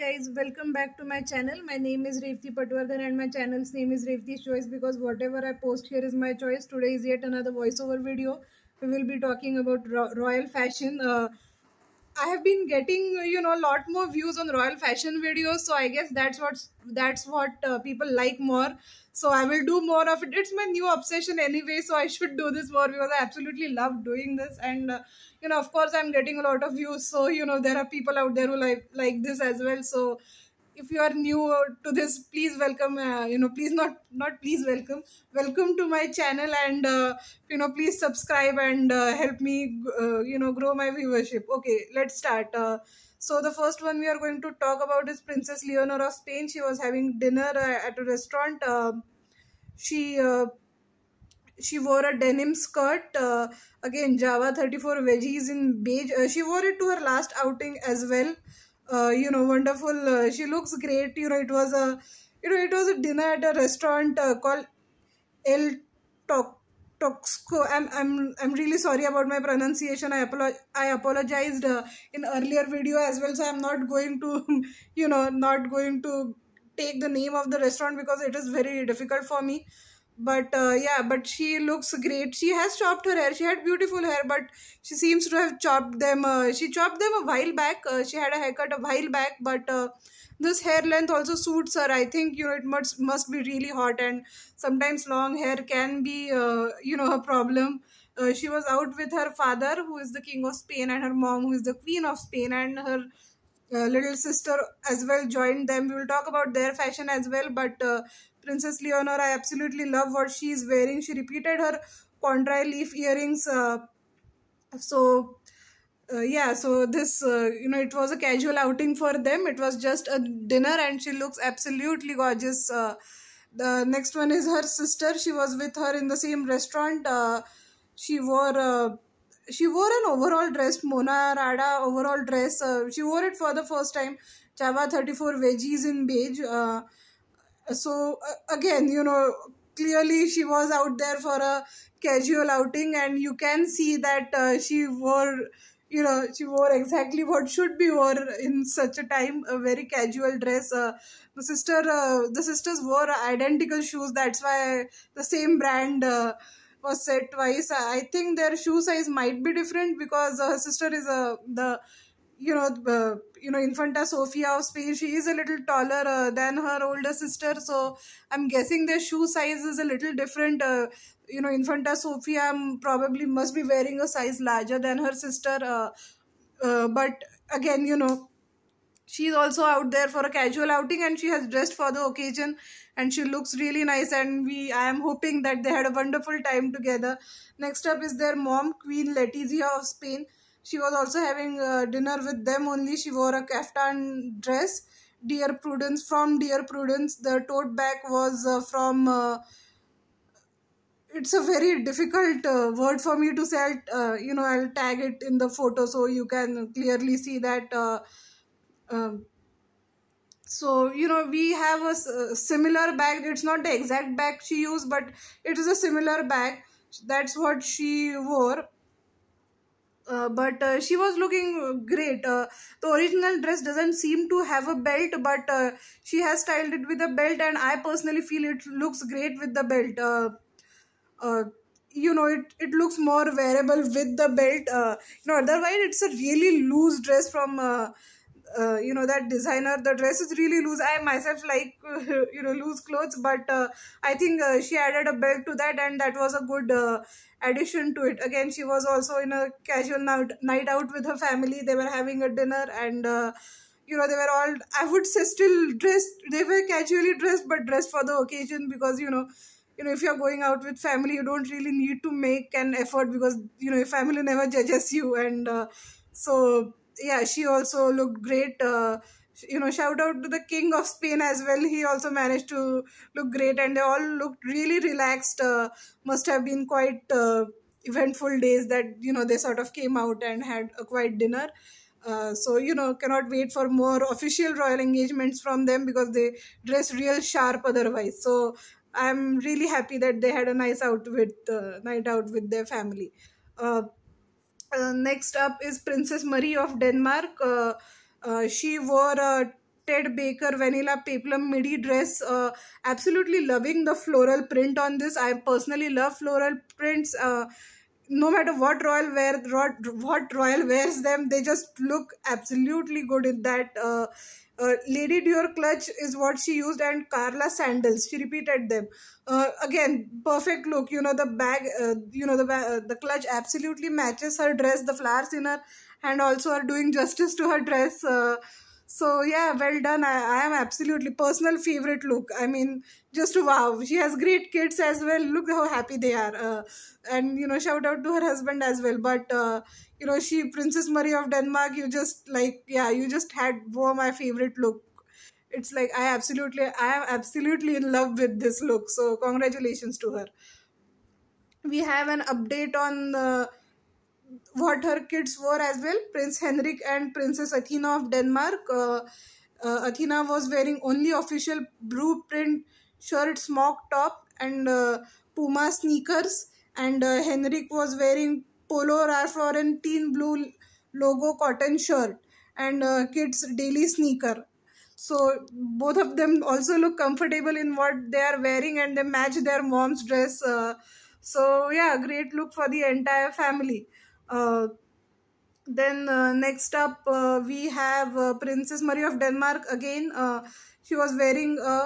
guys, welcome back to my channel. My name is Revti Patwardhan and my channel's name is Revti's Choice because whatever I post here is my choice. Today is yet another voiceover video. We will be talking about ro royal fashion. Uh, I have been getting you know a lot more views on royal fashion videos, so I guess that's what that's what uh, people like more. So I will do more of it. It's my new obsession anyway, so I should do this more because I absolutely love doing this. And uh, you know, of course, I'm getting a lot of views, so you know there are people out there who like like this as well. So if you are new to this please welcome uh, you know please not not please welcome welcome to my channel and uh, you know please subscribe and uh, help me uh, you know grow my viewership okay let's start uh, so the first one we are going to talk about is princess leonor of spain she was having dinner uh, at a restaurant um, she she wore a denim skirt again java 34 veggies in beige she wore it to her last outing as well uh, you know wonderful uh, she looks great you know it was a you know it was a dinner at a restaurant uh, called el Toc toxco i'm i'm i'm really sorry about my pronunciation i apolo i apologized uh, in earlier video as well so i'm not going to you know not going to take the name of the restaurant because it is very difficult for me but uh, yeah but she looks great she has chopped her hair she had beautiful hair but she seems to have chopped them uh, she chopped them a while back uh, she had a haircut a while back but uh, this hair length also suits her i think you know it must must be really hot and sometimes long hair can be uh, you know a problem uh, she was out with her father who is the king of spain and her mom who is the queen of spain and her uh, little sister as well joined them. We will talk about their fashion as well, but uh, Princess Leonor. I absolutely love what she is wearing. She repeated her contrail leaf earrings. Uh, so, uh, yeah, so this, uh, you know, it was a casual outing for them. It was just a dinner and she looks absolutely gorgeous. Uh, the next one is her sister. She was with her in the same restaurant. Uh, she wore uh, she wore an overall dress, Mona Rada overall dress. Uh, she wore it for the first time. Chava 34 veggies in beige. Uh, so uh, again you know clearly she was out there for a casual outing and you can see that uh, she wore you know she wore exactly what should be wore in such a time a very casual dress uh, the sister uh, the sisters wore identical shoes that's why the same brand uh, was said twice i think their shoe size might be different because her sister is a uh, the you know uh, you know infanta sofia of spain she is a little taller uh, than her older sister so i'm guessing their shoe size is a little different uh, you know infanta sofia um, probably must be wearing a size larger than her sister uh, uh, but again you know she's also out there for a casual outing and she has dressed for the occasion and she looks really nice and we i am hoping that they had a wonderful time together next up is their mom queen letizia of spain she was also having uh, dinner with them only. She wore a kaftan dress. Dear Prudence, from Dear Prudence, the tote bag was uh, from... Uh, it's a very difficult uh, word for me to say. I'll, uh, you know, I'll tag it in the photo so you can clearly see that... Uh, um, so you know we have a similar bag it's not the exact bag she used but it is a similar bag that's what she wore uh, but uh, she was looking great. Uh, the original dress doesn't seem to have a belt, but uh, she has styled it with a belt, and I personally feel it looks great with the belt. Uh, you know, it, it looks more wearable with the belt. you know, otherwise it's a really loose dress from uh, you know that designer the dress is really loose i myself like you know loose clothes but uh, i think uh, she added a belt to that and that was a good uh, addition to it again she was also in a casual night, night out with her family they were having a dinner and uh, you know they were all i would say still dressed they were casually dressed but dressed for the occasion because you know you know if you're going out with family you don't really need to make an effort because you know your family never judges you and so yeah, she also looked great. Uh, you know, shout out to the king of Spain as well. He also managed to look great, and they all looked really relaxed. Uh, must have been quite uh, eventful days that you know they sort of came out and had a quiet dinner. Uh, so you know, cannot wait for more official royal engagements from them because they dress real sharp otherwise. So I'm really happy that they had a nice out with uh, night out with their family. Uh, uh, next up is Princess Marie of Denmark. Uh, uh, she wore a Ted Baker Vanilla Peplum midi dress. Uh, absolutely loving the floral print on this. I personally love floral prints. Uh, no matter what royal wear, what royal wears them, they just look absolutely good in that. Uh, Lady Dior clutch is what she used and Carla sandals. She repeated them. Uh, again, perfect look. You know, the bag, uh, you know, the, uh, the clutch absolutely matches her dress, the flowers in her and also are doing justice to her dress. Uh, so yeah, well done. I, I am absolutely personal favorite look. I mean, just wow. She has great kids as well. Look how happy they are. Uh, and you know, shout out to her husband as well. But uh, you know, she Princess Marie of Denmark. You just like yeah, you just had wore my favorite look. It's like I absolutely, I am absolutely in love with this look. So congratulations to her. We have an update on the. Uh, what her kids were as well. Prince Henrik and Princess Athena of Denmark. Uh, uh, Athena was wearing only official blue print shirt, smock top, and uh, Puma sneakers. And uh, Henrik was wearing Polo Ralph Lauren teen blue logo cotton shirt and uh, kids daily sneaker. So both of them also look comfortable in what they are wearing and they match their mom's dress. Uh, so yeah, great look for the entire family. Uh, then uh, next up uh, we have uh, princess marie of denmark again uh, she was wearing a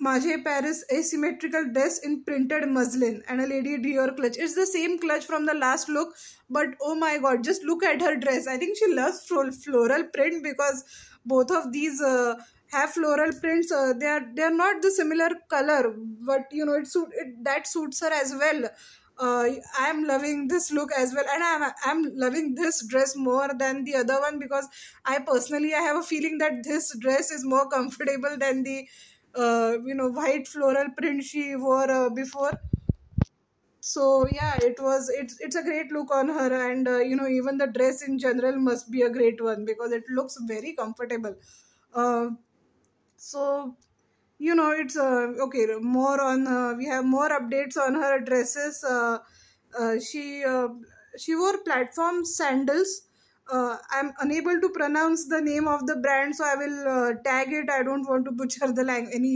Maje Paris asymmetrical dress in printed muslin and a Lady Dior clutch. It's the same clutch from the last look, but oh my god, just look at her dress. I think she loves floral print because both of these uh, have floral prints. they are they are not the similar color, but you know it suit it that suits her as well uh, I am loving this look as well, and I'm I'm loving this dress more than the other one because I personally I have a feeling that this dress is more comfortable than the uh, you know white floral print she wore uh, before. So yeah, it was it's it's a great look on her, and uh, you know even the dress in general must be a great one because it looks very comfortable. Uh, so you know it's uh, okay more on uh, we have more updates on her dresses uh, uh she uh, she wore platform sandals uh, i'm unable to pronounce the name of the brand so i will tag it i don't want to butcher the lang- any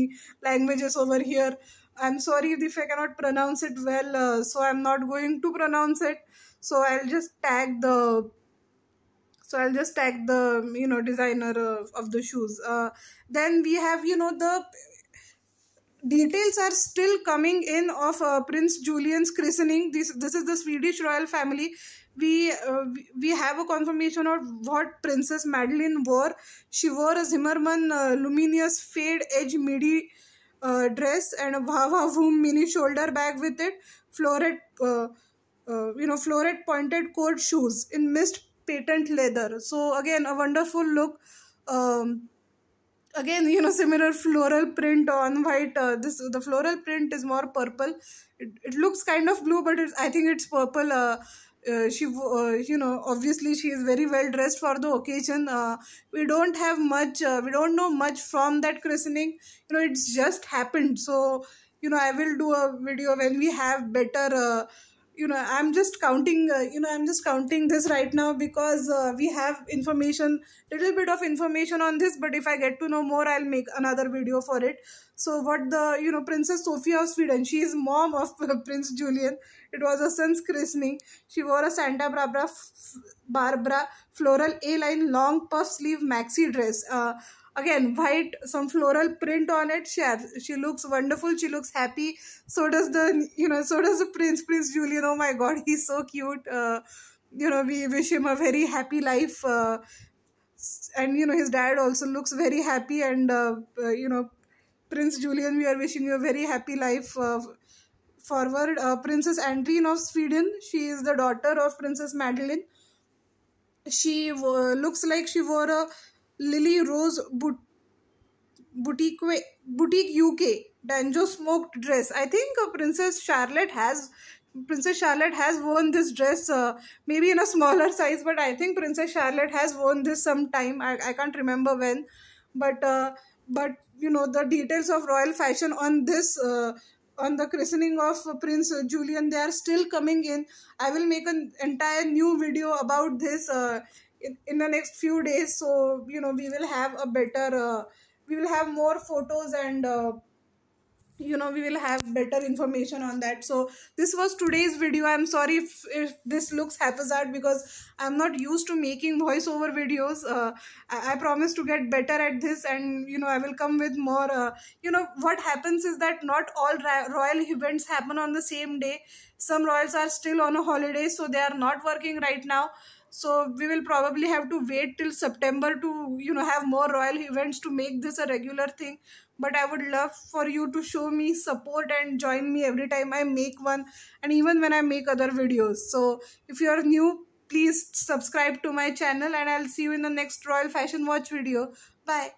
languages over here i'm sorry if i cannot pronounce it well so i'm not going to pronounce it so i'll just tag the so i'll just tag the you know designer of, of the shoes uh, then we have you know the details are still coming in of uh, Prince Julian's christening. This this is the Swedish royal family. We uh, we have a confirmation of what Princess Madeline wore. She wore a Zimmerman uh, luminous fade edge midi uh, dress and a Vava Voom mini shoulder bag with it. Floret, uh, uh you know, floret pointed court shoes in mist patent leather. So again, a wonderful look. Um, again you know similar floral print on white uh, this the floral print is more purple it, it looks kind of blue but it's i think it's purple uh, uh, she uh, you know obviously she is very well dressed for the occasion uh, we don't have much uh, we don't know much from that christening you know it's just happened so you know i will do a video when we have better uh, you know i'm just counting uh, you know i'm just counting this right now because uh, we have information little bit of information on this but if i get to know more i'll make another video for it so what the you know princess sofia of sweden she is mom of prince julian it was a son's christening she wore a santa barbara barbara floral a line long puff sleeve maxi dress uh, again white some floral print on it she she looks wonderful she looks happy so does the you know so does the prince prince julian oh my god he's so cute uh, you know we wish him a very happy life uh, and you know his dad also looks very happy and uh, uh you know prince julian we are wishing you a very happy life uh, forward uh, princess andrine of sweden she is the daughter of princess madeline she looks like she wore a Lily Rose Boutique, Boutique UK Danjo smoked dress. I think uh, Princess Charlotte has Princess Charlotte has worn this dress, uh, maybe in a smaller size, but I think Princess Charlotte has worn this sometime. I, I can't remember when, but uh, but you know the details of royal fashion on this. Uh, on the christening of Prince Julian, they are still coming in. I will make an entire new video about this. Uh, in the next few days so you know we will have a better uh, we will have more photos and uh, you know we will have better information on that so this was today's video i'm sorry if, if this looks haphazard because i'm not used to making voiceover videos uh, I, I, promise to get better at this and you know i will come with more uh, you know what happens is that not all royal events happen on the same day some royals are still on a holiday so they are not working right now so we will probably have to wait till september to you know have more royal events to make this a regular thing but i would love for you to show me support and join me every time i make one and even when i make other videos so if you are new please subscribe to my channel and i'll see you in the next royal fashion watch video bye